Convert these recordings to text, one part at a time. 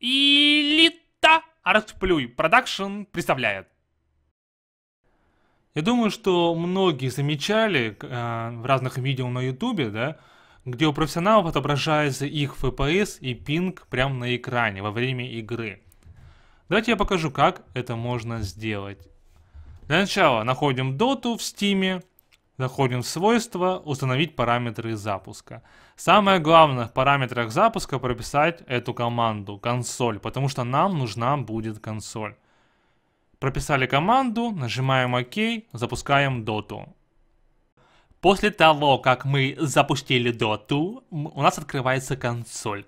Элита Артплюй Продакшн представляет. Я думаю, что многие замечали э, в разных видео на ютубе, да, где у профессионалов отображается их FPS и пинг прямо на экране во время игры. Давайте я покажу, как это можно сделать. Для начала находим доту в стиме, Заходим в свойства, установить параметры запуска. Самое главное в параметрах запуска прописать эту команду, консоль, потому что нам нужна будет консоль. Прописали команду, нажимаем ОК, запускаем доту. После того, как мы запустили доту, у нас открывается консоль.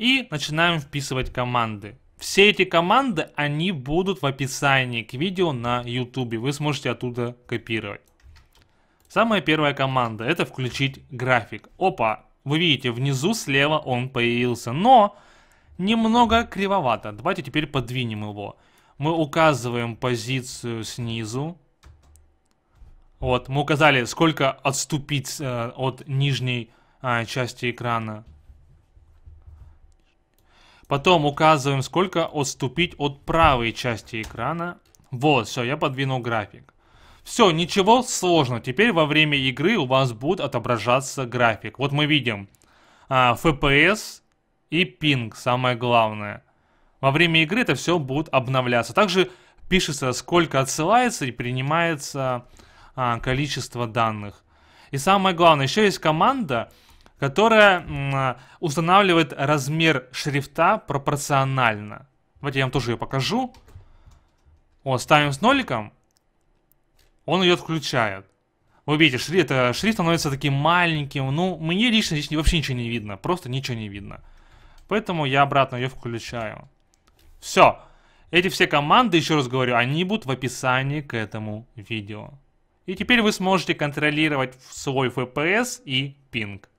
И начинаем вписывать команды. Все эти команды, они будут в описании к видео на YouTube. Вы сможете оттуда копировать. Самая первая команда это включить график. Опа, вы видите, внизу слева он появился, но немного кривовато. Давайте теперь подвинем его. Мы указываем позицию снизу. Вот, мы указали, сколько отступить э, от нижней э, части экрана. Потом указываем, сколько отступить от правой части экрана. Вот, все, я подвинул график. Все, ничего сложного. Теперь во время игры у вас будет отображаться график. Вот мы видим а, FPS и пинг, самое главное. Во время игры это все будет обновляться. Также пишется, сколько отсылается и принимается а, количество данных. И самое главное, еще есть команда, которая м, устанавливает размер шрифта пропорционально. Давайте я вам тоже ее покажу. Вот, ставим с ноликом он ее отключает. Вы видите, шрифт, шрифт становится таким маленьким. Ну, мне лично здесь вообще ничего не видно. Просто ничего не видно. Поэтому я обратно ее включаю. Все. Эти все команды, еще раз говорю, они будут в описании к этому видео. И теперь вы сможете контролировать свой FPS и пинг.